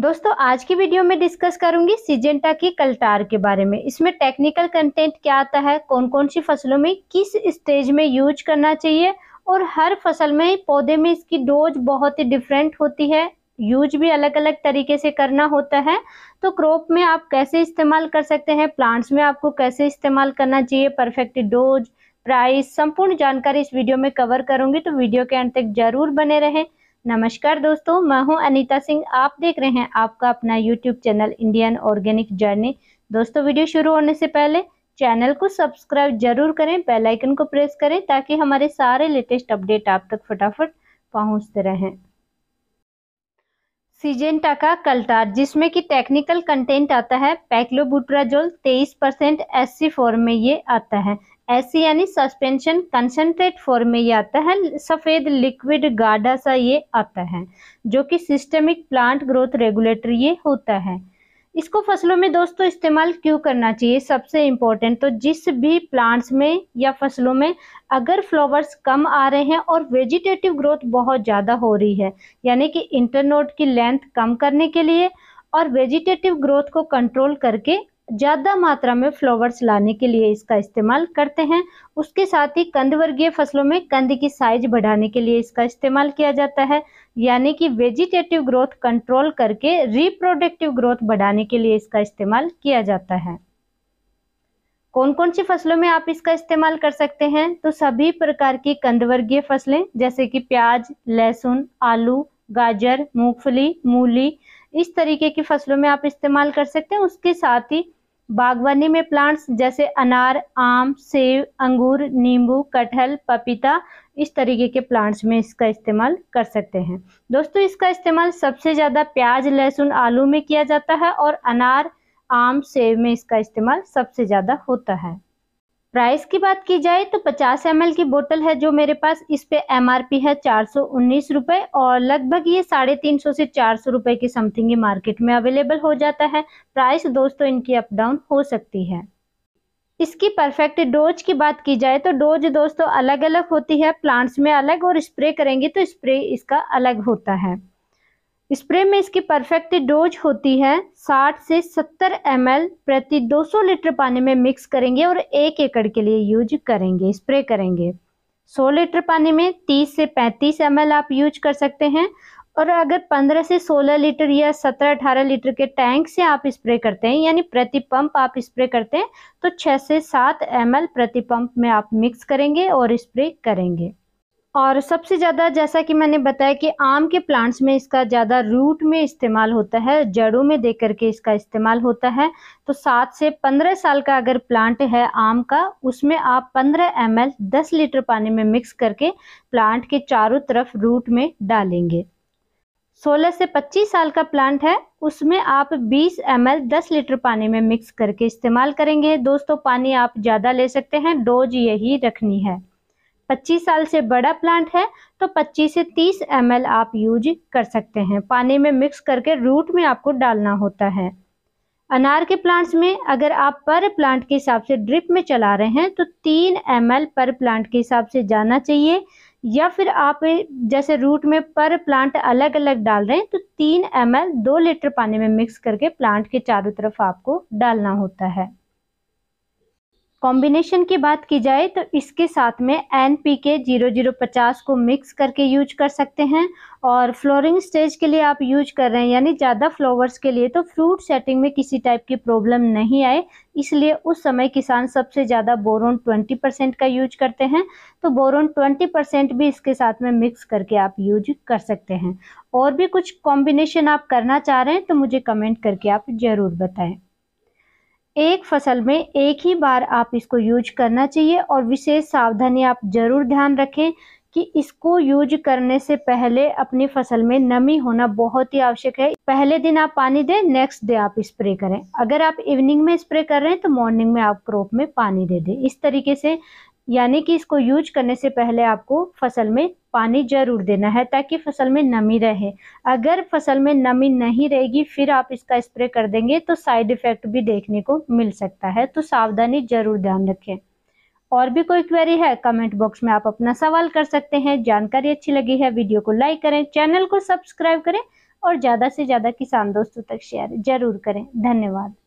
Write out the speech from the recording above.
दोस्तों आज की वीडियो में डिस्कस करूंगी सिजेंटा की कल्टार के बारे में इसमें टेक्निकल कंटेंट क्या आता है कौन कौन सी फसलों में किस स्टेज में यूज करना चाहिए और हर फसल में पौधे में इसकी डोज बहुत ही डिफरेंट होती है यूज भी अलग अलग तरीके से करना होता है तो क्रॉप में आप कैसे इस्तेमाल कर सकते हैं प्लांट्स में आपको कैसे इस्तेमाल करना चाहिए परफेक्ट डोज प्राइस संपूर्ण जानकारी इस वीडियो में कवर करूंगी तो वीडियो के अंत तक जरूर बने रहें नमस्कार दोस्तों मैं हूं अनीता सिंह आप देख रहे हैं आपका अपना YouTube channel Indian organic journey दोस्तों वीडियो शुरू होने से पहले चैनल को सब्सक्राइब जरूर करें बेल आइकन को प्रेस करें ताकि हमारे सारे लेटेस्ट अपडेट आप तक फटाफट पहुंचते रहें सीजेंटा का कल्टार जिसमें कि टेक्निकल कंटेंट आता है पैक्लोबुट्राजोल 23 परसेंट एस में ये आता है ऐसी यानी सस्पेंशन कंसनट्रेट फॉर्म में ये आता है सफ़ेद लिक्विड गाढ़ा सा ये आता है जो कि सिस्टमिक प्लांट ग्रोथ रेगुलेटर ये होता है इसको फसलों में दोस्तों इस्तेमाल क्यों करना चाहिए सबसे इम्पोर्टेंट तो जिस भी प्लांट्स में या फसलों में अगर फ्लावर्स कम आ रहे हैं और वेजिटेटिव ग्रोथ बहुत ज़्यादा हो रही है यानी कि इंटरनोड की लेंथ कम करने के लिए और वेजिटेटिव ग्रोथ को कंट्रोल करके ज़्यादा मात्रा में फ्लावर्स लाने के लिए इसका इस्तेमाल करते हैं उसके साथ ही कंद वर्गीय फसलों में कंद की साइज बढ़ाने के लिए इसका इस्तेमाल किया जाता है यानी कि वेजिटेटिव ग्रोथ कंट्रोल करके रिप्रोडक्टिव ग्रोथ बढ़ाने के लिए इसका इस्तेमाल किया जाता है कौन कौन सी फसलों में आप इसका इस्तेमाल कर सकते हैं तो सभी प्रकार की कंदवर्गीय फसलें जैसे कि प्याज लहसुन आलू गाजर मूंगफली मूली इस तरीके की फसलों में आप इस्तेमाल कर सकते हैं उसके साथ ही बागवानी में प्लांट्स जैसे अनार आम सेब अंगूर नींबू कटहल पपीता इस तरीके के प्लांट्स में इसका इस्तेमाल कर सकते हैं दोस्तों इसका इस्तेमाल सबसे ज़्यादा प्याज लहसुन आलू में किया जाता है और अनार आम सेब में इसका इस्तेमाल सबसे ज़्यादा होता है प्राइस की बात की जाए तो 50 एम की बोतल है जो मेरे पास इस पे एम है चार सौ और लगभग ये साढ़े तीन सौ से चार सौ रुपये की समथिंग ये मार्केट में अवेलेबल हो जाता है प्राइस दोस्तों तो इनकी अप डाउन हो सकती है इसकी परफेक्ट डोज की बात की जाए तो डोज दोस्तों तो अलग अलग होती है प्लांट्स में अलग और स्प्रे करेंगे तो स्प्रे इसका अलग होता है स्प्रे में इसकी परफेक्ट डोज होती है 60 से 70 एम प्रति 200 लीटर पानी में मिक्स करेंगे और एक एकड़ के लिए यूज करेंगे स्प्रे करेंगे 100 लीटर पानी में 30 से 35 एम आप यूज कर सकते हैं और अगर 15 से 16 लीटर या 17-18 लीटर के टैंक से आप स्प्रे करते हैं यानी प्रति पंप आप स्प्रे करते हैं तो 6 से 7 एम प्रति पंप में आप मिक्स करेंगे और स्प्रे करेंगे और सबसे ज़्यादा जैसा कि मैंने बताया कि आम के प्लांट्स में इसका ज़्यादा रूट में इस्तेमाल होता है जड़ों में दे करके इसका इस्तेमाल होता है तो सात से पंद्रह साल का अगर प्लांट है आम का उसमें आप पंद्रह एम एल दस लीटर पानी में मिक्स करके प्लांट के चारों तरफ रूट में डालेंगे सोलह से पच्चीस साल का प्लांट है उसमें आप बीस एम एल दस लीटर पानी में मिक्स करके इस्तेमाल करेंगे दोस्तों पानी आप ज़्यादा ले सकते हैं डोज यही रखनी है 25 साल से बड़ा प्लांट है तो 25 से 30 एम आप यूज कर सकते हैं पानी में मिक्स करके रूट में आपको डालना होता है अनार के प्लांट्स में अगर आप पर प्लांट के हिसाब से ड्रिप में चला रहे हैं तो तीन एम पर प्लांट के हिसाब से जाना चाहिए या फिर आप जैसे रूट में पर प्लांट अलग अलग डाल रहे हैं तो तीन एम दो लीटर पानी में मिक्स करके प्लांट के चारों तरफ आपको डालना होता है कॉम्बिनेशन की बात की जाए तो इसके साथ में N P K zero zero पचास को मिक्स करके यूज कर सकते हैं और फ्लोरिंग स्टेज के लिए आप यूज कर रहे हैं यानी ज़्यादा फ्लावर्स के लिए तो फ्रूट सेटिंग में किसी टाइप की प्रॉब्लम नहीं आए इसलिए उस समय किसान सबसे ज़्यादा बोरोन ट्वेंटी परसेंट का यूज करते हैं तो बोरोन ट्वेंटी परसेंट भी इसके साथ में मिक्स करके आप यूज कर सकते हैं और भी कुछ कॉम्बिनेशन आप करना चाह रहे हैं तो मुझे कमेंट करके आप ज़रूर बताएँ एक फसल में एक ही बार आप इसको यूज करना चाहिए और विशेष सावधानी आप ज़रूर ध्यान रखें कि इसको यूज करने से पहले अपनी फसल में नमी होना बहुत ही आवश्यक है पहले दिन आप पानी दें नेक्स्ट डे आप स्प्रे करें अगर आप इवनिंग में स्प्रे कर रहे हैं तो मॉर्निंग में आप क्रॉप में पानी दे दें इस तरीके से यानी कि इसको यूज करने से पहले आपको फसल में पानी जरूर देना है ताकि फसल में नमी रहे अगर फसल में नमी नहीं रहेगी फिर आप इसका स्प्रे कर देंगे तो साइड इफ़ेक्ट भी देखने को मिल सकता है तो सावधानी जरूर ध्यान रखें और भी कोई क्वेरी है कमेंट बॉक्स में आप अपना सवाल कर सकते हैं जानकारी अच्छी लगी है वीडियो को लाइक करें चैनल को सब्सक्राइब करें और ज़्यादा से ज़्यादा किसान दोस्तों तक शेयर जरूर करें धन्यवाद